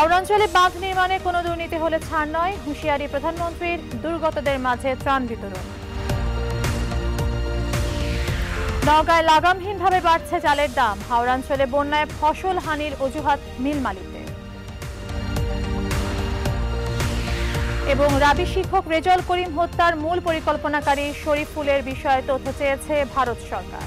হাওড়াঞ্চলে বাঁধ নির্মাণে কোনো দুর্নীতি হলে ছাড় নয় হুঁশিয়ারি প্রধানমন্ত্রীর দুর্গতদের মাঝে ত্রাণ বিতরণ নওগাঁয় লাগামহীনভাবে বাড়ছে চালের দাম হাওড়াঞ্চলে বন্যায় ফসল হানির অজুহাত মিল মালিকদের এবং রাবি শিক্ষক রেজল করিম হত্যার মূল পরিকল্পনাকারী শরীফুলের বিষয়ে তথ্য চেয়েছে ভারত সরকার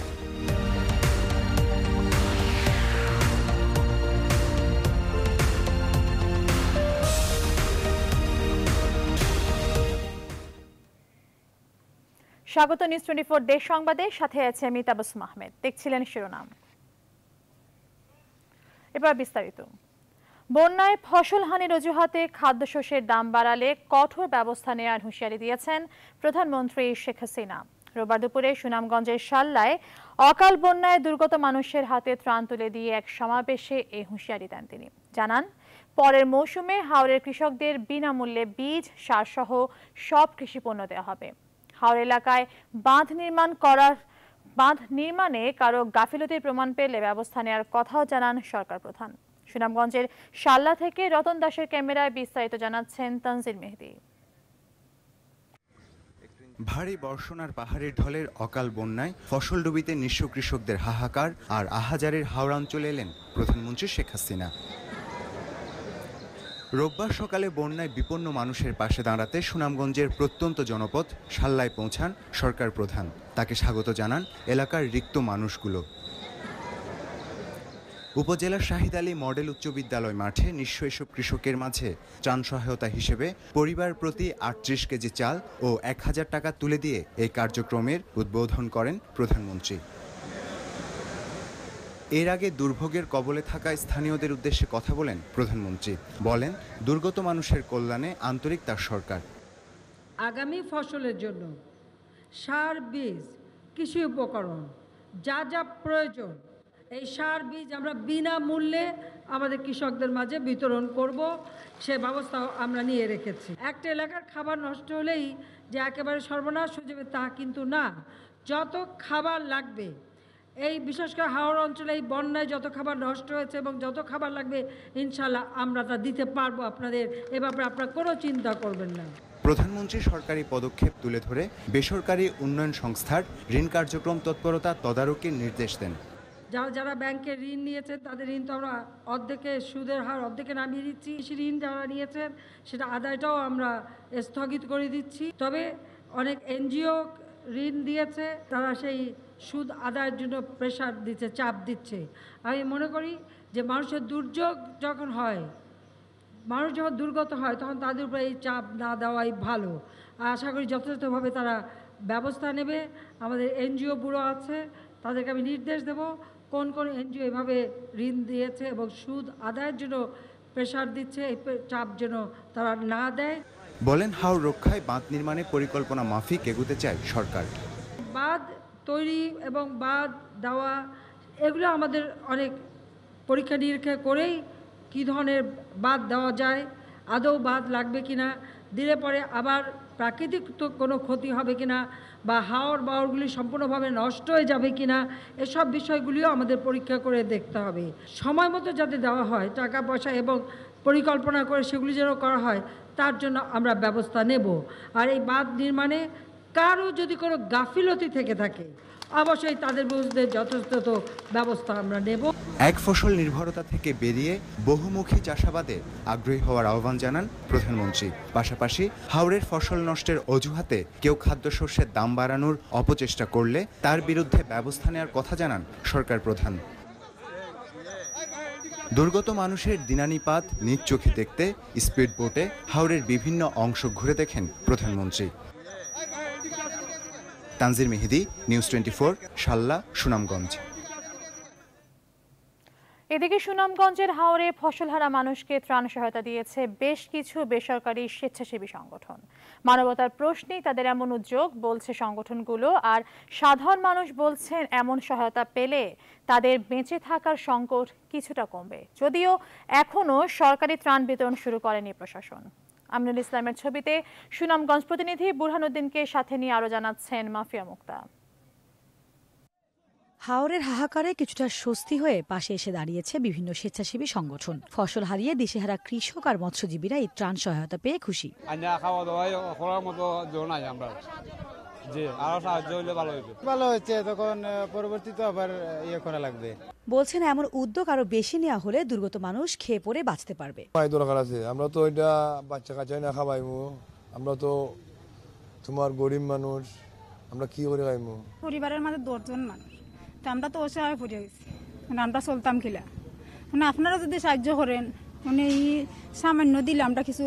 স্বাগত নিউজ টোয়েন্টি ফোর দেশ সংবাদে সাথে আছে আমি তাবাসুম আহমেদ দেখছিলেন শিরোনাম এবার বিস্তারিত বন্যায় ফসল হানির অজুহাতে খাদ্যশস্যের দাম বাড়ালে কঠোর ব্যবস্থা নেওয়ার হুঁশিয়ারি দিয়েছেন প্রধানমন্ত্রী শেখ হাসিনা রোববার দুপুরে সুনামগঞ্জের শাল্লায় অকাল বন্যায় দুর্গত মানুষের হাতে ত্রাণ তুলে দিয়ে এক সমাবেশে এই হুঁশিয়ারি দেন তিনি জানান পরের মৌসুমে হাওড়ের কৃষকদের বিনামূল্যে বীজ সারসহ সব কৃষিপণ্য দেওয়া হবে হাওর এলাকায় বাঁধ নির্মাণ করার বাঁধ নির্মাণে কারো গাফিলতির প্রমাণ পেলে ব্যবস্থা নেওয়ার কথাও জানান সরকার প্রধান সুনামগঞ্জের শাল্লা থেকে রতন দাসের ক্যামেরায় বিস্তারিত জানাচ্ছেন তানজির মেহেদি ভারী বর্ষণার পাহাড়ের ঢলের অকাল বন্যায় ফসল ডুবিতে নিঃস্ব কৃষকদের হাহাকার আর আহাজারের হাওড়াঞ্চলে এলেন প্রধানমন্ত্রী শেখ হাসিনা রোববার সকালে বন্যায় বিপন্ন মানুষের পাশে দাঁড়াতে সুনামগঞ্জের প্রত্যন্ত জনপদ সাল্লায় পৌঁছান সরকার প্রধান তাকে স্বাগত জানান এলাকার রিক্ত মানুষগুলো উপজেলা শাহিদ আলী মডেল উচ্চ বিদ্যালয় মাঠে নিঃস্ব এসব কৃষকের মাঝে ত্রাণ সহায়তা হিসেবে পরিবার প্রতি আটত্রিশ কেজি চাল ও এক হাজার টাকা তুলে দিয়ে এই কার্যক্রমের উদ্বোধন করেন প্রধানমন্ত্রী এর আগে দুর্ভোগের কবলে থাকা স্থানীয়দের উদ্দেশ্যে কথা বলেন প্রধানমন্ত্রী বলেন দুর্গত মানুষের কল্যাণে আন্তরিক তার সরকার আগামী ফসলের জন্য সার বীজ কৃষি উপকরণ যা যা প্রয়োজন এই সার বীজ আমরা বিনামূল্যে আমাদের কৃষকদের মাঝে বিতরণ করব সে ব্যবস্থাও আমরা নিয়ে রেখেছি একটা এলাকার খাবার নষ্ট হলেই যে একেবারে সর্বনাশ হয়ে যাবে তা কিন্তু না যত খাবার লাগবে এই বিশেষ করে হাওড়া অঞ্চলে এই বন্যায় যত খাবার নষ্ট হয়েছে এবং যত খাবার লাগবে ইনশাল্লাহ আমরা তা দিতে পারবো আপনাদের এ ব্যাপারে আপনারা কোনো চিন্তা করবেন না প্রধানমন্ত্রী সরকারি পদক্ষেপ তুলে ধরে বেসরকারি উন্নয়ন সংস্থার ঋণ কার্যক্রম তৎপরতা তদারকির নির্দেশ দেন যারা যারা ব্যাংকে ঋণ নিয়েছেন তাদের ঋণ তো আমরা অর্ধেকে সুদের হার অর্ধেকে নামিয়ে দিচ্ছি সে ঋণ যারা নিয়েছেন সেটা আদায়টাও আমরা স্থগিত করে দিচ্ছি তবে অনেক এনজিও ঋণ দিয়েছে তারা সেই সুদ আদায়ের জন্য প্রেশার দিচ্ছে চাপ দিচ্ছে আমি মনে করি যে মানুষের দুর্যোগ যখন হয় মানুষ যখন দুর্গত হয় তখন তাদের উপরে এই চাপ না দেওয়াই ভালো আশা করি যথাযথভাবে তারা ব্যবস্থা নেবে আমাদের এনজিও ব্যুরো আছে তাদেরকে আমি নির্দেশ দেব কোন কোন এনজিও এভাবে ঋণ দিয়েছে এবং সুদ আদায়ের জন্য প্রেশার দিচ্ছে এই চাপ যেন তারা না দেয় বলেন হাওর রক্ষায় বাঁধ নির্মাণে পরিকল্পনা মাফিক এগুতে চায় সরকার বাঁধ তৈরি এবং বাদ দেওয়া এগুলো আমাদের অনেক পরীক্ষা নিরীক্ষা করেই কী ধরনের বাদ দেওয়া যায় আদৌ বাদ লাগবে কি না দিলে পরে আবার প্রাকৃতিক তো কোনো ক্ষতি হবে কি না বা হাওয়ার বাওয়ারগুলি সম্পূর্ণভাবে নষ্ট হয়ে যাবে কি না এসব বিষয়গুলিও আমাদের পরীক্ষা করে দেখতে হবে সময় মতো যাতে দেওয়া হয় টাকা পয়সা এবং পরিকল্পনা করে সেগুলি যেন করা হয় তার জন্য আমরা ব্যবস্থা নেব আর এই বাঁধ নির্মাণে কারো যদি কোনো গাফিলতি থেকে থাকে অবশ্যই তাদের বুঝতে যথাযথ ব্যবস্থা আমরা নেব এক ফসল নির্ভরতা থেকে বেরিয়ে বহুমুখী চাষাবাদে আগ্রহী হওয়ার আহ্বান জানান প্রধানমন্ত্রী পাশাপাশি হাওড়ের ফসল নষ্টের অজুহাতে কেউ খাদ্যশস্যের দাম বাড়ানোর অপচেষ্টা করলে তার বিরুদ্ধে ব্যবস্থা নেওয়ার কথা জানান সরকার প্রধান দুর্গত মানুষের দিনানিপাত নিজ চোখে দেখতে স্পিড বোটে হাওড়ের বিভিন্ন অংশ ঘুরে দেখেন প্রধানমন্ত্রী Tanjir Mehedi news twenty four সাল্লা সুনামগঞ্জ এদিকে সুনামগঞ্জের হাওরে ফসল হারা মানুষকে ত্রাণ সহায়তা দিয়েছে বেশ কিছু বেসরকারি স্বেচ্ছাসেবী সংগঠন মানবতার প্রশ্নেই তাদের এমন উদ্যোগ বলছে সংগঠনগুলো আর সাধারণ মানুষ বলছেন এমন সহায়তা পেলে তাদের বেঁচে থাকার সংকট কিছুটা কমবে যদিও এখনও সরকারি ত্রাণ বিতরণ শুরু করেনি প্রশাসন আমিনুল ইসলামের ছবিতে সুনামগঞ্জ প্রতিনিধি বুরহানুদ্দিনকে সাথে নিয়ে আরো জানাচ্ছেন মাফিয়া মুক্তা হাওরের হাহাকারে কিছুটা স্বস্তি হয়ে পাশে এসে দাঁড়িয়েছে বিভিন্ন স্বেচ্ছাসেবী সংগঠন ফসল হারিয়ে দিশেহারা কৃষক আর মৎস্যজীবীরা এই ত্রাণ সহায়তা পেয়ে খুশি আরো সাহায্য ভালো হইবে ভালো হচ্ছে তখন পরবর্তীতে আবার ইয়ে করা লাগবে বলছেন এমন উদ্যোগ আরো বেশি নেওয়া হলে দুর্গত মানুষ খেয়ে পড়ে বাঁচতে পারবে দরকার আছে আমরা তো এটা বাচ্চা কাচ্চাই না খাবাইবো আমরা তো তোমার গরিব মানুষ আমরা কি করে খাইবো পরিবারের মাঝে দশজন মানুষ তো আমরা তো অসহায় পড়ে গেছি মানে আমরা চলতাম কিলা মানে আপনারা যদি সাহায্য করেন মানে সামান্য দিলে আমরা কিছু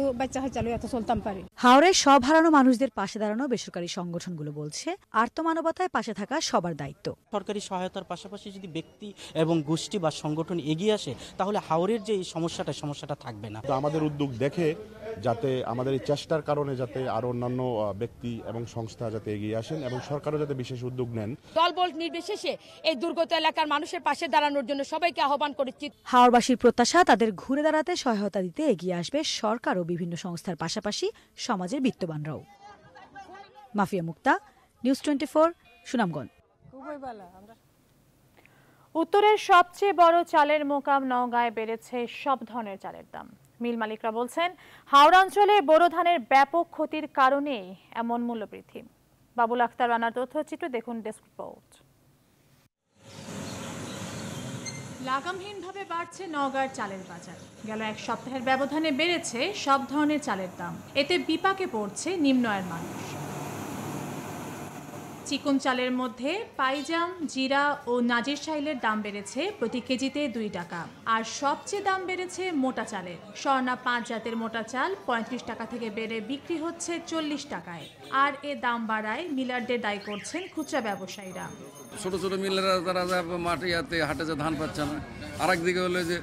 চলতাম পারি হাওড়ের সব হারানো মানুষদের পাশে দাঁড়ানো বেসরকারি সংগঠনগুলো বলছে আর্তমানবতায় পাশে থাকা সবার দায়িত্ব সরকারি সহায়তার পাশাপাশি যদি ব্যক্তি এবং গোষ্ঠী বা সংগঠন এগিয়ে আসে তাহলে হাওড়ের যে এই সমস্যাটা সমস্যাটা থাকবে না আমাদের উদ্যোগ দেখে যাতে আমাদের এই চেষ্টার কারণে যাতে আরো অন্যান্য ব্যক্তি এবং সংস্থা যাতে এগিয়ে আসেন এবং সরকারও যাতে বিশেষ উদ্যোগ নেন দলবল নির্বিশেষে এই দুর্গত এলাকার মানুষের পাশে দাঁড়ানোর জন্য সবাইকে আহ্বান করেছি হাওড়বাসীর প্রত্যাশা তাদের ঘুরে দাঁড়াতে খাতে সহায়তা দিতে এগিয়ে আসবে সরকার ও বিভিন্ন সংস্থার পাশাপাশি সমাজের বিত্তবানরাও Mafia Mukta news twenty four Sunamganj উত্তরের সবচেয়ে বড় চালের মোকাম নওগাঁয় বেড়েছে সব ধরনের চালের দাম মিল মালিকরা বলছেন হাওড়া অঞ্চলে বোরো ধানের ব্যাপক ক্ষতির কারণেই এমন মূল্যবৃদ্ধি বাবুল আক্তার রানার তথ্যচিত্র দেখুন ডেস্ক রিপোর্ট লাগামহীনভাবে বাড়ছে নওগাঁর চালের বাজার গেল এক সপ্তাহের ব্যবধানে বেড়েছে সব ধরনের চালের দাম এতে বিপাকে পড়ছে নিম্ন আয়ের মানুষ চিকন চালের মধ্যে পাইজাম জিরা ও নাজির সাইলের দাম বেড়েছে প্রতি কেজিতে দুই টাকা আর সবচেয়ে দাম বেড়েছে মোটা চালের স্বর্ণা পাঁচ জাতের মোটা চাল পঁয়ত্রিশ টাকা থেকে বেড়ে বিক্রি হচ্ছে চল্লিশ টাকায় আর এ দাম বাড়ায় মিলারদের দায়ী করছেন খুচরা ব্যবসায়ীরা ছোট ছোট মিলাররা তারা মাঠে হাতে হাটে যে ধান পাচ্ছে না আর একদিকে হলো যে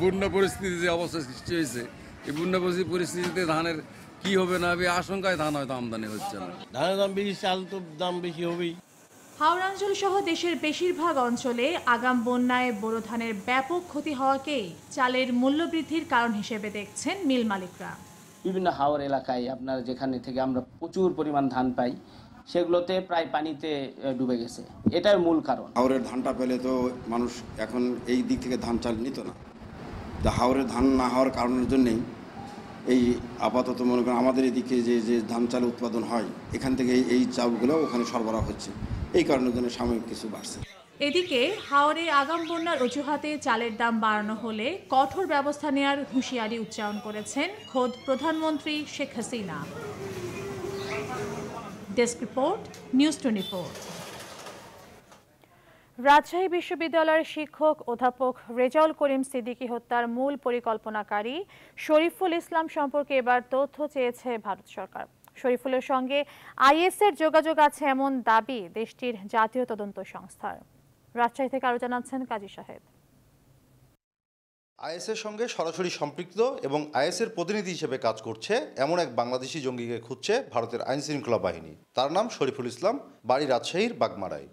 বন্যা পরিস্থিতি যে অবস্থা সৃষ্টি হয়েছে এই বন্যা পরিস্থিতিতে ধানের কি হবে না হবে আশঙ্কায় ধান হয়তো আমদানি হচ্ছে না ধানের দাম বেশি চাল তো দাম বেশি হবেই হাওড়াঞ্চল সহ দেশের বেশিরভাগ অঞ্চলে আগাম বন্যায় বোরো ধানের ব্যাপক ক্ষতি হওয়াকেই চালের মূল্যবৃদ্ধির কারণ হিসেবে দেখছেন মিল মালিকরা বিভিন্ন হাওড় এলাকায় আপনার যেখানে থেকে আমরা প্রচুর পরিমাণ ধান পাই সেগুলোতে প্রায় পানিতে ডুবে গেছে এটার মূল কারণ হাওরের ধানটা পেলে তো মানুষ এখন এই দিক থেকে ধান চাল নিত না হাওরের ধান না হওয়ার কারণের জন্যেই এই আপাতত মনে করেন আমাদের এদিকে যে যে ধান চাল উৎপাদন হয় এখান থেকে এই চালগুলো ওখানে সরবরাহ হচ্ছে এই কারণের জন্য সাময়িক কিছু বাড়ছে এদিকে হাওড়ে আগাম বন্যার অজুহাতে চালের দাম বাড়ানো হলে কঠোর ব্যবস্থা নেয়ার হুঁশিয়ারি উচ্চারণ করেছেন খোদ প্রধানমন্ত্রী Sheikh Hasina desk report news twenty Rajshahi বিশ্ববিদ্যালয়ের শিক্ষক অধ্যাপক রেজাউল করিম সিদ্দিকী হত্যার মূল পরিকল্পনাকারী শরীফুল ইসলাম সম্পর্কে এবার তথ্য চেয়েছে ভারত সরকার শরীফুলের সঙ্গে আইএসের যোগাযোগ আছে এমন দাবি দেশটির জাতীয় তদন্ত সংস্থার রাজশাহী থেকে আরও জানাচ্ছেন কাজী সাহেব আইএসের সঙ্গে সরাসরি সম্পৃক্ত এবং আইএসের প্রতিনিধি হিসেবে কাজ করছে এমন এক বাংলাদেশি জঙ্গিকে খুঁজছে ভারতের আইনশৃঙ্খলা বাহিনী তার নাম শরীফুল ইসলাম বাড়ি রাজশাহীর বাগমারায়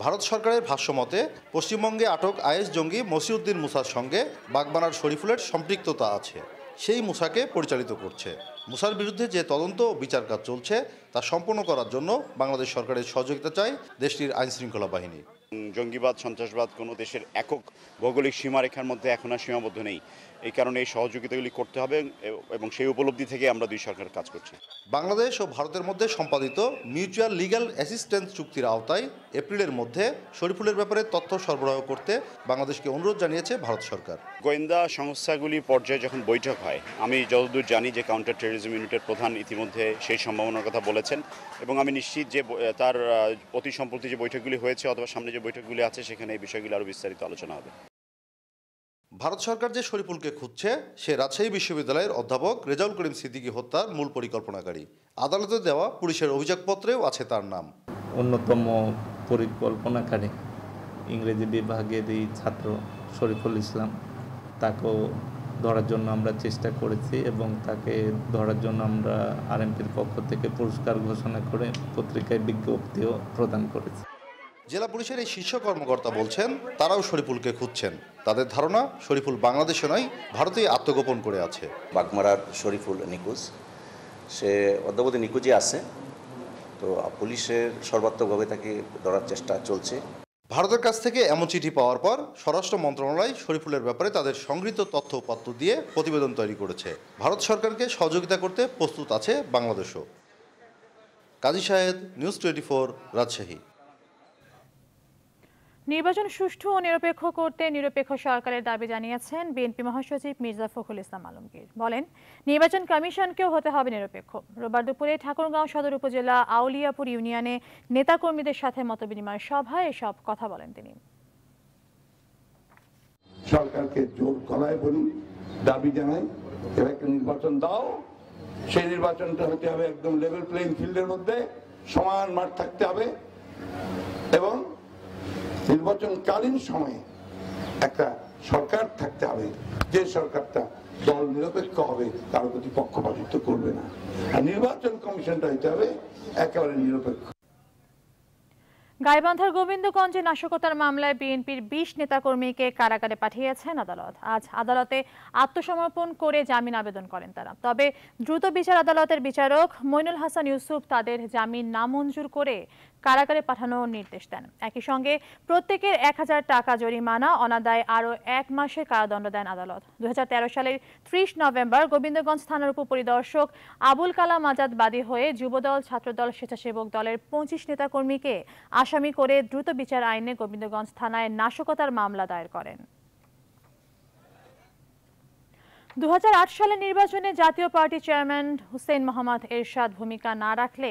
ভারত সরকারের ভাষ্যমতে পশ্চিমবঙ্গে আটক আইএস জঙ্গি মসিউদ্দিন মুসার সঙ্গে বাগবানার শরীফুলের সম্পৃক্ততা আছে সেই মুসাকে পরিচালিত করছে মুসার বিরুদ্ধে যে তদন্ত ও বিচার কাজ চলছে তা সম্পন্ন করার জন্য বাংলাদেশ সরকারের সহযোগিতা চায় দেশটির আইনশৃঙ্খলা বাহিনী জঙ্গিবাদ সন্ত্রাসবাদ কোনো দেশের একক ভৌগোলিক সীমারেখার মধ্যে এখন আর সীমাবদ্ধ নেই এই কারণে এই সহযোগিতাগুলি করতে হবে এবং সেই উপলব্ধি থেকে আমরা দুই সরকার কাজ করছি বাংলাদেশ ও ভারতের মধ্যে সম্পাদিত মিউচুয়াল লিগ্যাল অ্যাসিস্ট্যান্স চুক্তির আওতায় এপ্রিলের মধ্যে শরীফুলের ব্যাপারে তথ্য সরবরাহ করতে বাংলাদেশকে অনুরোধ জানিয়েছে ভারত সরকার গোয়েন্দা সংস্থাগুলি পর্যায়ে যখন বৈঠক হয় আমি যতদূর জানি যে কাউন্টার টেরিজম ইউনিটের প্রধান ইতিমধ্যে সেই সম্ভাবনার কথা বলেছেন এবং আমি নিশ্চিত যে তার অতি সম্প্রতি যে বৈঠকগুলি হয়েছে অথবা সামনে যে বৈঠকগুলি আছে সেখানে এই বিষয়গুলি আরও বিস্তারিত আলোচনা হবে ভারত সরকার যে শরীফুলকে খুঁজছে সে রাজশাহী বিশ্ববিদ্যালয়ের অধ্যাপক রেজাউল করিম সিদ্দিকি হত্যার মূল পরিকল্পনাকারী আদালতে দেওয়া পুলিশের অভিযোগপত্রেও আছে তার নাম অন্যতম পরিকল্পনাকারী ইংরেজি বিভাগের এই ছাত্র শরীফুল ইসলাম তাকেও ধরার জন্য আমরা চেষ্টা করেছি এবং তাকে ধরার জন্য আমরা আরএমপির পক্ষ থেকে পুরস্কার ঘোষণা করে পত্রিকায় বিজ্ঞপ্তিও প্রদান করেছি জেলা পুলিশের এই শীর্ষ কর্মকর্তা বলছেন তারাও শরীফুলকে খুঁজছেন তাদের ধারণা শরীফুল বাংলাদেশে নয় ভারতেই আত্মগোপন করে আছে বাগমারার শরীফুল নিকুজ সে অদ্যাবধি নিকুজই আছে তো পুলিশের সর্বাত্মকভাবে তাকে ধরার চেষ্টা চলছে ভারতের কাছ থেকে এমন চিঠি পাওয়ার পর স্বরাষ্ট্র মন্ত্রণালয় শরীফুলের ব্যাপারে তাদের সংগৃহীত তথ্য উপাত্ত দিয়ে প্রতিবেদন তৈরি করেছে ভারত সরকারকে সহযোগিতা করতে প্রস্তুত আছে বাংলাদেশও কাজী সাহেদ নিউজ টোয়েন্টি রাজশাহী নির্বাচন সুষ্ঠু ও নিরপেক্ষ করতে নিরপেক্ষ সরকারের দাবি জানিয়েছেন বিএনপি মহাসচিব মির্জা ফখরুল ইসলাম আলমগীর বলেন নির্বাচন কমিশনকেও হতে হবে নিরপেক্ষ রোববার দুপুরে ঠাকুরগাঁও সদর উপজেলা আউলিয়াপুর ইউনিয়নে নেতাকর্মীদের সাথে মতবিনিময় সভায় এসব কথা বলেন তিনি সরকারকে জোর করায় বলি দাবি জানাই একটা নির্বাচন দাও সেই নির্বাচনটা হতে হবে একদম লেভেল প্লেইং ফিল্ডের মধ্যে সমান মাঠ থাকতে হবে এবং নির্বাচনকালীন সময়ে একটা সরকার থাকতে হবে যে সরকারটা দল নিরপেক্ষ হবে তার প্রতি পক্ষপাতিত্ব করবে না আর নির্বাচন কমিশনটা হইতে হবে একেবারে নিরপেক্ষ গাইবান্ধার গোবিন্দগঞ্জে নাশকতার মামলায় বিএনপির বিশ নেতাকর্মীকে কারাগারে পাঠিয়েছেন আদালত আজ আদালতে আত্মসমর্পণ করে জামিন আবেদন করেন তারা তবে দ্রুত বিচার আদালতের বিচারক মইনুল হাসান ইউসুফ তাদের জামিন নামঞ্জুর করে কারাগারে পাঠানোর নির্দেশ দেন একই সঙ্গে প্রত্যেকের এক হাজার টাকা জরিমানা অনাদায় আরও এক মাসের কারাদণ্ড দেন আদালত দু সালের ত্রিশ নভেম্বর গোবিন্দগঞ্জ থানার উপপরিদর্শক আবুল কালাম আজাদ বাদী হয়ে যুবদল ছাত্রদল স্বেচ্ছাসেবক দলের পঁচিশ নেতাকর্মীকে আসামি করে দ্রুত বিচার আইনে গোবিন্দগঞ্জ থানায় নাশকতার মামলা দায়ের করেন 2008 সালে নির্বাচনে জাতীয় পার্টি চেয়ারম্যান হুসেন মোহাম্মদ এরশাদ ভূমিকা না রাখলে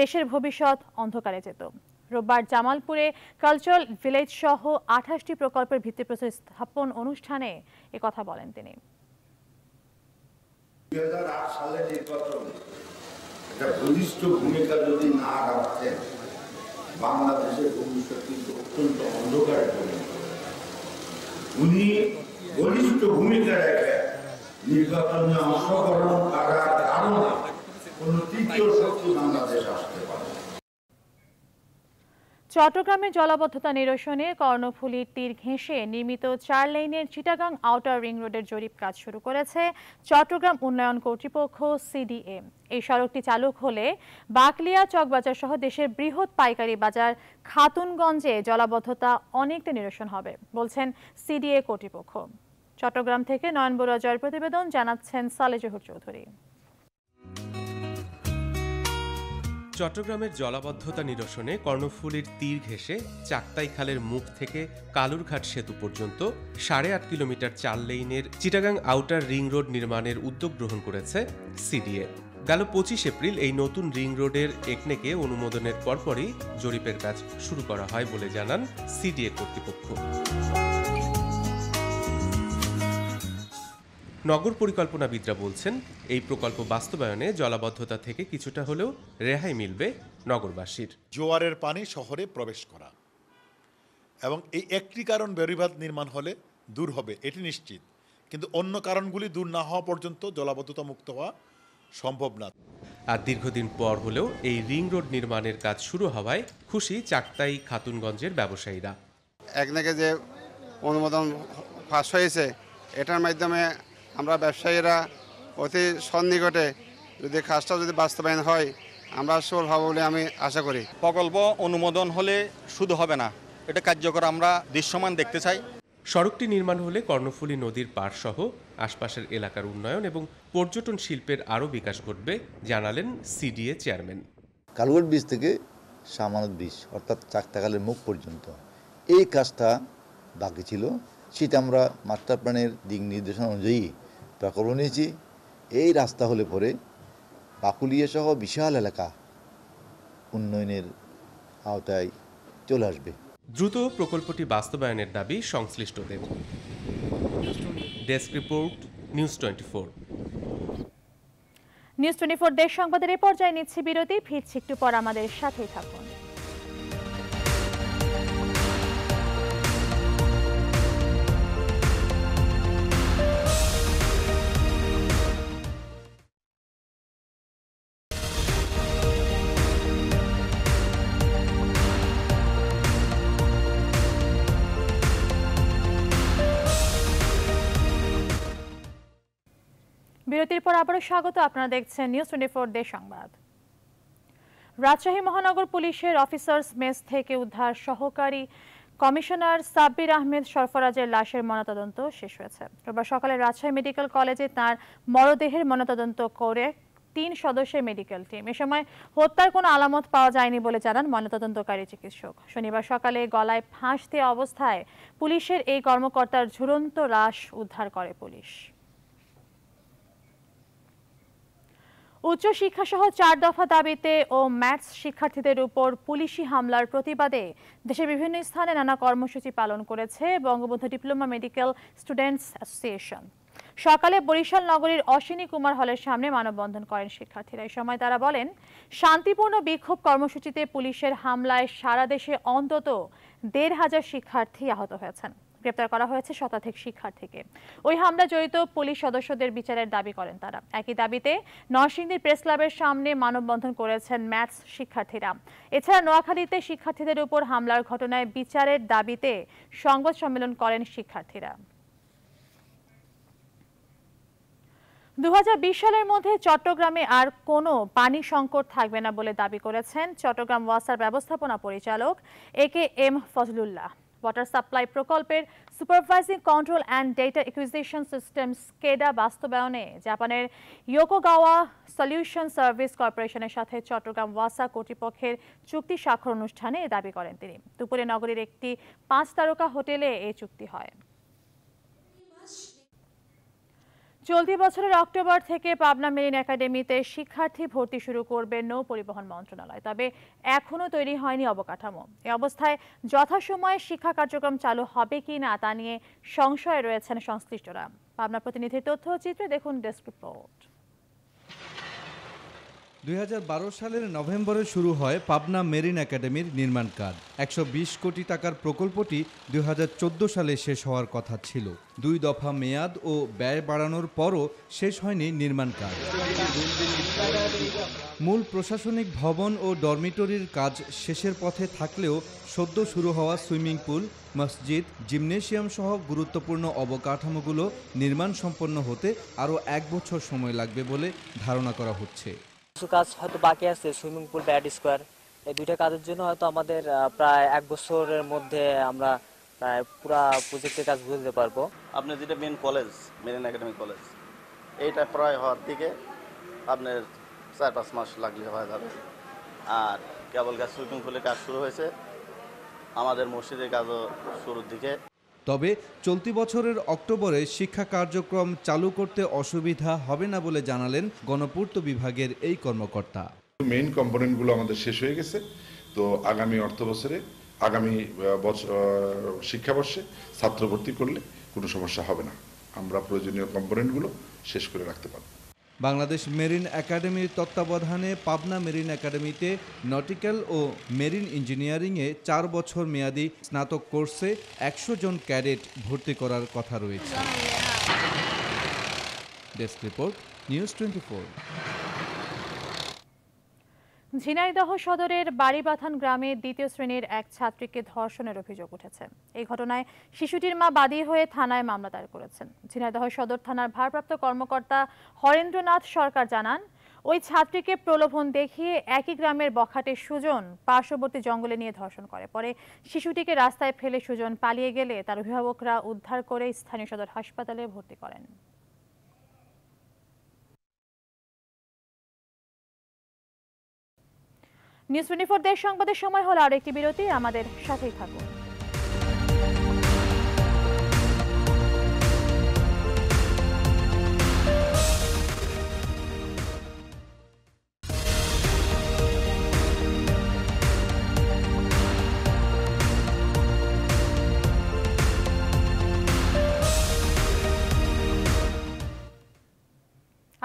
দেশের ভবিষ্যৎ অন্ধকারে যেত রোববার জামালপুরে কালচারাল ভিলেজ সহ আঠাশটি প্রকল্পের ভিত্তিপ্রস্তর স্থাপন অনুষ্ঠানে কথা বলেন তিনি সালে নির্বাচন একটা বলিষ্ঠ ভূমিকা যদি না রাখতেন বাংলাদেশের ভবিষ্যৎ কিন্তু অত্যন্ত অন্ধকার উনি বলিষ্ঠ ভূমিকা রাখেন নির্যাতনে অংশগ্রহণ কারণে কোন তৃতীয় শক্তি বাংলাদেশ আসতে পারে চট্টগ্রামে জলাবদ্ধতা নিরসনে কর্ণফুলীর তীর ঘেঁষে নির্মিত চার লেনের চিটাগাং আউটার রিং রোডের জরিপ কাজ শুরু করেছে চট্টগ্রাম উন্নয়ন কর্তৃপক্ষ সিডিএ এই সড়কটি চালু হলে বাকলিয়া চকবাজার সহ দেশের বৃহৎ পাইকারি বাজার খাতুনগঞ্জে জলাবদ্ধতা অনেকটা নিরসন হবে বলছেন সিডিএ কর্তৃপক্ষ চট্টগ্রাম থেকে নয়ন বড়ুয়া জয়ের প্রতিবেদন জানাচ্ছেন সালে জহুর চৌধুরী চট্টগ্রামের জলাবদ্ধতা নিরসনে কর্ণফুলীর তীর ঘেঁষে চাকতাই খালের মুখ থেকে কালুরঘাট সেতু পর্যন্ত সাড়ে আট কিলোমিটার চার লেইনের চিটাগাং আউটার রিং রোড নির্মাণের উদ্যোগ গ্রহণ করেছে সিডিএ গেল পঁচিশ এপ্রিল এই নতুন রিং রোডের একনেকে অনুমোদনের পরপরই জরিপের কাজ শুরু করা হয় বলে জানান সিডিএ কর্তৃপক্ষ নগর পরিকল্পনাবিদরা বলছেন এই প্রকল্প বাস্তবায়নে জলাবদ্ধতা থেকে কিছুটা হলেও রেহাই মিলবে নগরবাসীর জোয়ারের পানি শহরে প্রবেশ করা এবং এই একটি কারণ বেরিভাত নির্মাণ হলে দূর হবে এটি নিশ্চিত কিন্তু অন্য কারণগুলি দূর না হওয়া পর্যন্ত জলাবদ্ধতা মুক্ত হওয়া সম্ভব না আর দীর্ঘদিন পর হলেও এই রিং রোড নির্মাণের কাজ শুরু হওয়ায় খুশি চাকতাই খাতুনগঞ্জের ব্যবসায়ীরা এক যে অনুমোদন ফাঁস হয়েছে এটার মাধ্যমে আমরা ব্যবসায়ীরা অতি সন্নিকটে যদি কাজটা যদি বাস্তবায়ন হয় আমরা সফল হব বলে আমি আশা করি প্রকল্প অনুমোদন হলে শুধু হবে না এটা কার্যকর আমরা দৃশ্যমান দেখতে চাই সড়কটি নির্মাণ হলে কর্ণফুলী নদীর পাড়সহ আশপাশের এলাকার উন্নয়ন এবং পর্যটন শিল্পের আরও বিকাশ ঘটবে জানালেন সিডিএ চেয়ারম্যান কালুয়ার ব্রিজ থেকে সামানত ব্রিজ অর্থাৎ চাকতাকালের মুখ পর্যন্ত এই কাজটা বাকি ছিল সেটা আমরা মাস্টার প্ল্যানের দিক নির্দেশনা অনুযায়ী প্রকরণে যে এই রাস্তা হলে পরে পাকুলিয়া সহ বিশাল এলাকা উন্নয়নের আওতায় চলে আসবে দ্রুত প্রকল্পটি বাস্তবায়নের দাবি সংশ্লিষ্টদের desk report news twenty news twenty four দেশ সংবাদের পর্যায়ে নিচ্ছে বিরতি ফিরছি একটু পর আমাদের সাথেই থাকুন বিরতির পর আবারও স্বাগত আপনারা দেখছেন নিউজ টোয়েন্টি ফোর দেশ সংবাদ রাজশাহী মহানগর পুলিশের অফিসার্স মেস থেকে উদ্ধার সহকারী কমিশনার সাব্বির আহমেদ সরফরাজের লাশের ময়নাতদন্ত শেষ হয়েছে রোববার সকালে রাজশাহী মেডিকেল কলেজে তার মরদেহের ময়নাতদন্ত করে তিন সদস্যের মেডিকেল টিম এ সময় হত্যার কোনো আলামত পাওয়া যায়নি বলে জানান ময়নাতদন্তকারী চিকিৎসক শনিবার সকালে গলায় ফাঁস দেওয়া অবস্থায় পুলিশের এই কর্মকর্তার ঝুলন্ত লাশ উদ্ধার করে পুলিশ সহ চার দফা দাবিতে ও ম্যাথস শিক্ষার্থীদের উপর পুলিশি হামলার প্রতিবাদে দেশের বিভিন্ন স্থানে নানা কর্মসূচি পালন করেছে Bangabandhu diploma medical students association সকালে বরিশাল নগরীর অশ্বিনী কুমার হলের সামনে মানববন্ধন করেন শিক্ষার্থীরা এই সময় তারা বলেন শান্তিপূর্ণ বিক্ষোভ কর্মসূচিতে পুলিশের হামলায় সারা দেশে অন্তত দেড় হাজার শিক্ষার্থী আহত হয়েছেন গ্রেপ্তার করা হয়েছে শতাধিক শিক্ষার্থীকে ওই হামলা জড়িত পুলিশ সদস্যদের বিচারের দাবি করেন তারা একই দাবিতে নরসিংদীর প্রেস ক্লাবের সামনে মানববন্ধন করেছেন ম্যাথস শিক্ষার্থীরা এছাড়া নোয়াখালীতে শিক্ষার্থীদের উপর হামলার ঘটনায় বিচারের দাবিতে সংবাদ সম্মেলন করেন শিক্ষার্থীরা দু সালের মধ্যে চট্টগ্রামে আর কোনো পানি সংকট থাকবে না বলে দাবি করেছেন চট্টগ্রাম ওয়াসার ব্যবস্থাপনা পরিচালক A K M Fazlullah water supply প্রকল্পের supervising control and data acquisition system SCADA বাস্তবায়নে জাপানের ইয়োকোগাওয়া সলিউশন সার্ভিস কর্পোরেশনের সাথে চট্টগ্রাম ওয়াসা কর্তৃপক্ষের চুক্তি স্বাক্ষর অনুষ্ঠানে দাবি করেন তিনি দুপুরে নগরীর একটি পাঁচ তারকা হোটেলে এই চুক্তি হয় চলতি বছরের অক্টোবর থেকে পাবনা মেরিন একাডেমিতে শিক্ষার্থী ভর্তি শুরু করবে নৌ পরিবহন মন্ত্রণালয় তবে এখনও তৈরি হয়নি অবকাঠামো এ অবস্থায় যথাসময়ে শিক্ষা কার্যক্রম চালু হবে কি না তা নিয়ে সংশয় রয়েছেন সংশ্লিষ্টরা পাবনা প্রতিনিধির তথ্যচিত্রে দেখুন ডেস্ক রিপোর্ট দুই সালের নভেম্বরে শুরু হয় পাবনা মেরিন একাডেমির নির্মাণ কাজ একশো কোটি টাকার প্রকল্পটি দুই সালে শেষ হওয়ার কথা ছিল দুই দফা মেয়াদ ও ব্যয় বাড়ানোর পরও শেষ হয়নি নির্মাণ কাজ মূল প্রশাসনিক ভবন ও ডরমিটরির কাজ শেষের পথে থাকলেও সদ্য শুরু হওয়া সুইমিং পুল মসজিদ জিমনেশিয়াম সহ গুরুত্বপূর্ণ অবকাঠামোগুলো নির্মাণ সম্পন্ন হতে আরও এক বছর সময় লাগবে বলে ধারণা করা হচ্ছে কিছু কাজ হয়তো বাকি আছে সুইমিং পুল প্যাড স্কোয়ার এই দুইটা কাজের জন্য হয়তো আমাদের প্রায় এক বছরের মধ্যে আমরা প্রায় পুরা প্রজেক্টের কাজ বুঝতে পারবো আপনার যেটা main college marine academy college এইটা প্রায় হওয়ার দিকে আপনার চার পাঁচ মাস লাগলে হয়ে যাবে আর কেবল গাছ সুইমিং পুলের কাজ শুরু হয়েছে আমাদের মসজিদের কাজও শুরুর দিকে তবে চলতি বছরের অক্টোবরে শিক্ষা কার্যক্রম চালু করতে অসুবিধা হবে না বলে জানালেন গণপূর্ত বিভাগের এই কর্মকর্তা মেইন কম্পোনেন্টগুলো আমাদের শেষ হয়ে গেছে তো আগামী অর্থ বছরে আগামী শিক্ষাবর্ষে ছাত্র ভর্তি করলে কোনো সমস্যা হবে না আমরা প্রয়োজনীয় কম্পোনেন্টগুলো শেষ করে রাখতে পারব বাংলাদেশ মেরিন একাডেমির তত্ত্বাবধানে পাবনা মেরিন একাডেমিতে নটিক্যাল ও মেরিন ইঞ্জিনিয়ারিংয়ে চার বছর মেয়াদি স্নাতক কোর্সে একশো জন ক্যাডেট ভর্তি করার কথা রয়েছে desk report news twenty Jhenaidah সদরের বাড়িবাথান গ্রামে দ্বিতীয় শ্রেণীর এক ছাত্রীকে ধর্ষণের অভিযোগ উঠেছে এই ঘটনায় শিশুটির মা বাদী হয়ে থানায় মামলা দায়ের করেছেন ঝিনাইদহ সদর থানার ভারপ্রাপ্ত কর্মকর্তা হরেন্দ্রনাথ সরকার জানান ওই ছাত্রীকে প্রলোভন দেখিয়ে একই গ্রামের বখাটে সুজন পার্শ্ববর্তী জঙ্গলে নিয়ে ধর্ষণ করে পরে শিশুটিকে রাস্তায় ফেলে সুজন পালিয়ে গেলে তার অভিভাবকরা উদ্ধার করে স্থানীয় সদর হাসপাতালে ভর্তি করেন নিউজ টোয়েন্টি ফোর দেশ সংবাদের সময় হলো আর একটি বিরতি আমাদের সাথেই থাকুন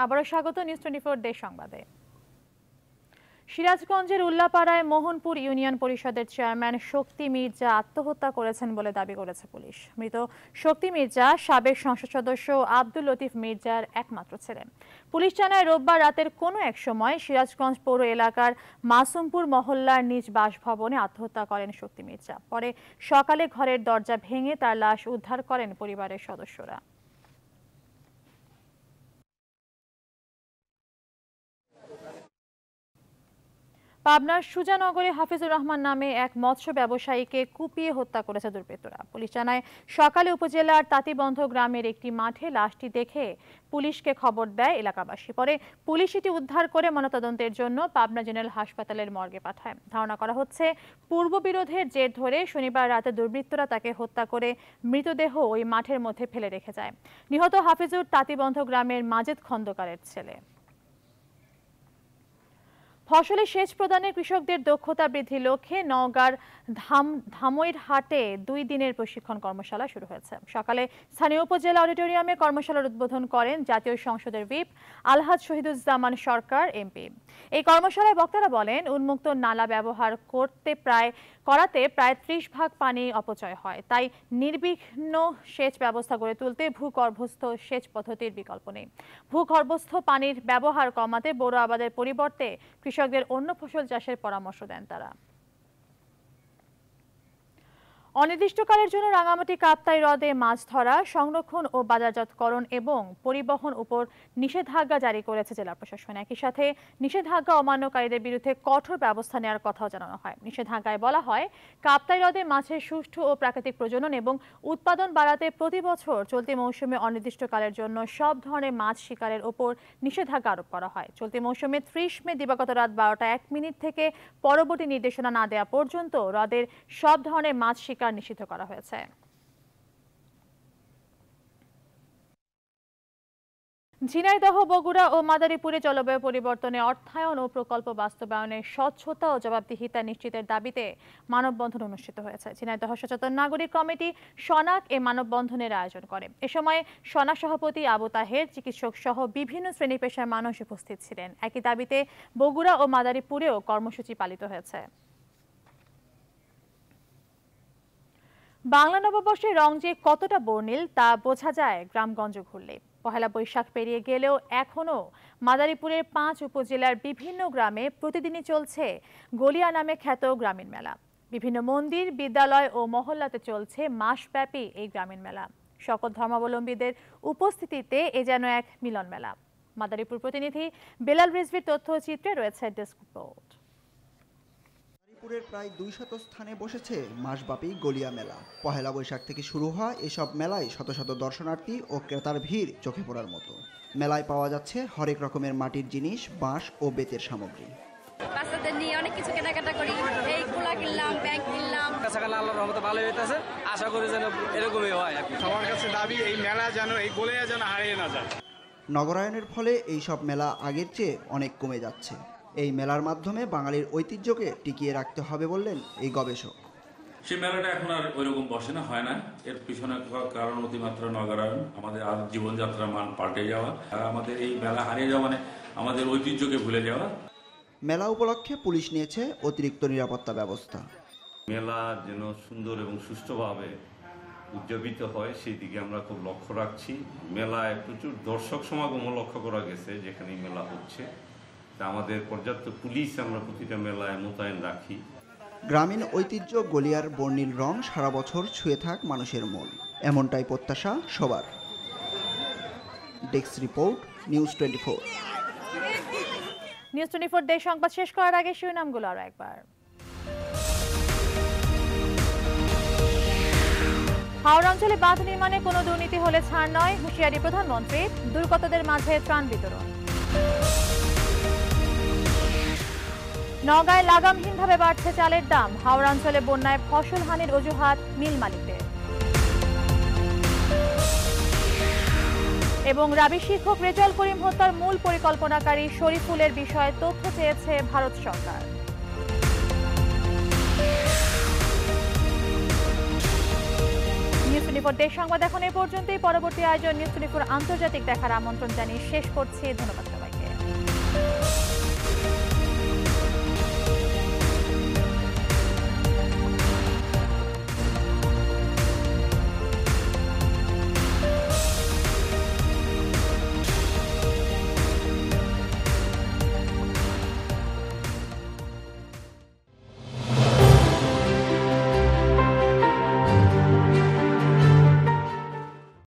আবারও স্বাগত নিউজ টোয়েন্টি ফোর দেশ সংবাদে সিরাজগঞ্জের উল্লাপাড়ায় মোহনপুর ইউনিয়ন পরিষদের চেয়ারম্যান শক্তি মির্জা আত্মহত্যা করেছেন বলে দাবি করেছে পুলিশ মৃত শক্তি মির্জা সাবেক সংসদ সদস্য আব্দুল লতিফ মির্জার একমাত্র ছেলে পুলিশ জানায় রোববার রাতের কোনো এক সময় সিরাজগঞ্জ পৌর এলাকার মাসুমপুর মহল্লার নিজ বাসভবনে আত্মহত্যা করেন শক্তি মির্জা পরে সকালে ঘরের দরজা ভেঙে তার লাশ উদ্ধার করেন পরিবারের সদস্যরা পাবনার সুজানগরে হাফিজুর রহমান নামে এক মৎস্য ব্যবসায়ীকে কুপিয়ে হত্যা করেছে দুর্বৃত্তরা পুলিশ জানায় সকালে উপজেলার তাঁতিবন্ধ গ্রামের একটি মাঠে লাশটি দেখে পুলিশকে খবর দেয় এলাকাবাসী পরে পুলিশ এটি উদ্ধার করে ময়নাতদন্তের জন্য পাবনা জেনারেল হাসপাতালের মর্গে পাঠায় ধারণা করা হচ্ছে পূর্ববিরোধের জের ধরে শনিবার রাতে দুর্বৃত্তরা তাকে হত্যা করে মৃতদেহ ওই মাঠের মধ্যে ফেলে রেখে যায় নিহত হাফিজুর তাঁতিবন্ধ গ্রামের মাজেদ খন্দকারের ছেলে ফসলের সেচ প্রদানে কৃষকদের দক্ষতা বৃদ্ধির লক্ষ্যে নওগাঁর ধাম ধামইর হাটে দুই দিনের প্রশিক্ষণ কর্মশালা শুরু হয়েছে সকালে স্থানীয় উপজেলা অডিটোরিয়ামে কর্মশালার উদ্বোধন করেন জাতীয় সংসদের হুইপ আলহাজ শহীদুজ্জামান সরকার এমপি এই কর্মশালায় বক্তারা বলেন উন্মুক্ত নালা ব্যবহার করতে প্রায় করাতে প্রায় ত্রিশ ভাগ পানি অপচয় হয় তাই নির্বিঘ্ন সেচ ব্যবস্থা গড়ে তুলতে ভূগর্ভস্থ সেচ পদ্ধতির বিকল্প নেই ভূগর্ভস্থ পানির ব্যবহার কমাতে বড় আবাদের পরিবর্তে কৃষকদের অন্য ফসল চাষের পরামর্শ দেন তারা অনির্দিষ্টকালের জন্য রাঙামাটি কাপ্তাই হ্রদে মাছ ধরা সংরক্ষণ ও বাজারজাতকরণ এবং পরিবহন উপর নিষেধাজ্ঞা জারি করেছে জেলা প্রশাসন একই সাথে নিষেধাজ্ঞা অমান্যকারীদের বিরুদ্ধে কঠোর ব্যবস্থা নেওয়ার কথাও জানানো হয় নিষেধাজ্ঞায় বলা হয় কাপ্তাই হ্রদে মাছের সুষ্ঠু ও প্রাকৃতিক প্রজনন এবং উৎপাদন বাড়াতে প্রতি বছর চলতি মৌসুমে অনির্দিষ্টকালের জন্য সব ধরনের মাছ শিকারের ওপর নিষেধাজ্ঞা আরোপ করা হয় চলতি মৌসুমে ত্রিশ মে দিবাগত রাত বারোটা এক মিনিট থেকে পরবর্তী নির্দেশনা না দেওয়া পর্যন্ত হ্রদের সব ধরনের মাছ শিকার শিকার নিষিদ্ধ করা হয়েছে ঝিনাইদহ বগুড়া ও মাদারীপুরে জলবায়ু পরিবর্তনে অর্থায়ন ও প্রকল্প বাস্তবায়নে স্বচ্ছতা ও জবাবদিহিতা নিশ্চিতের দাবিতে মানববন্ধন অনুষ্ঠিত হয়েছে ঝিনাইদহ সচেতন নাগরিক কমিটি সনাক এ মানববন্ধনের আয়োজন করে এ সময় সনা সভাপতি আবু তাহের চিকিৎসক সহ বিভিন্ন শ্রেণী পেশার মানুষ উপস্থিত ছিলেন একই দাবিতে বগুড়া ও মাদারীপুরেও কর্মসূচি পালিত হয়েছে বাংলা নববর্ষে রং যে কতটা বর্ণিল তা বোঝা যায় গ্রামগঞ্জ ঘুরলে পহেলা বৈশাখ পেরিয়ে গেলেও এখনও মাদারীপুরের পাঁচ উপজেলার বিভিন্ন গ্রামে প্রতিদিনই চলছে গলিয়া নামে খ্যাত গ্রামীণ মেলা বিভিন্ন মন্দির বিদ্যালয় ও মহল্লাতে চলছে মাসব্যাপী এই গ্রামীণ মেলা সকল ধর্মাবলম্বীদের উপস্থিতিতে এ যেন এক মিলন মেলা মাদারীপুর প্রতিনিধি বেলাল রিজভির তথ্যচিত্রে রয়েছে ডেস্ক রিপোর্ট মেহেরপুরের প্রায় দুই শত স্থানে বসেছে মাসব্যাপী গলিয়া মেলা পহেলা বৈশাখ থেকে শুরু হয় এসব মেলায় শত শত দর্শনার্থী ও ক্রেতার ভিড় চোখে পড়ার মতো মেলায় পাওয়া যাচ্ছে হরেক রকমের মাটির জিনিস বাঁশ ও বেতের সামগ্রী দাবি নগরায়নের ফলে এইসব মেলা আগের চেয়ে অনেক কমে যাচ্ছে এই মেলার মাধ্যমে বাঙালির ঐতিহ্যকে টিকিয়ে রাখতে হবে বললেন এই গবেষক সে মেলাটা এখন আর ওই রকম বসে না হয় না এর পিছনে কারণ অতিমাত্রা নগরায়ণ আমাদের আর জীবনযাত্রার মান পাল্টে যাওয়া আমাদের এই মেলা হারিয়ে যাওয়া মানে আমাদের ঐতিহ্যকে ভুলে যাওয়া মেলা উপলক্ষে পুলিশ নিয়েছে অতিরিক্ত নিরাপত্তা ব্যবস্থা মেলা যেন সুন্দর এবং সুষ্ঠুভাবে উদযাপিত হয় সেই দিকে আমরা খুব লক্ষ্য রাখছি মেলায় প্রচুর দর্শক সমাগম লক্ষ্য করা গেছে যেখানে মেলা হচ্ছে আমাদের পর্যাপ্ত পুলিশ আমরা প্রতিটা মেলায় মোতায়েন রাখি গ্রামীণ ঐতিহ্য গলিয়ার বর্ণিল রং সারা বছর ছুঁয়ে থাক মানুষের মন এমনটাই প্রত্যাশা সবার desk report news twenty four news twenty four দেশ সংবাদ শেষ করার আগে শিরোনামগুলো আরো একবার হাওড়া অঞ্চলে বাঁধ নির্মাণে কোনো দুর্নীতি হলে ছাড় নয় হুঁশিয়ারি প্রধানমন্ত্রী দুর্গতদের মাঝে ত্রাণ বিতরণ নগায় লাগামহীনভাবে বাড়ছে চালের দাম হাওড়াঞ্চলে বন্যায় ফসল হানির অজুহাত মিল মালিকদের এবং রাবি শিক্ষক রেজাল করিম হত্যার মূল পরিকল্পনাকারী শরীফুলের বিষয়ে তথ্য চেয়েছে ভারত সরকার নিউজ টোয়েন্টি সংবাদ এখন এ পর্যন্তই পরবর্তী আয়োজন নিউজ আন্তর্জাতিক দেখার আমন্ত্রণ জানিয়ে শেষ করছি ধন্যবাদ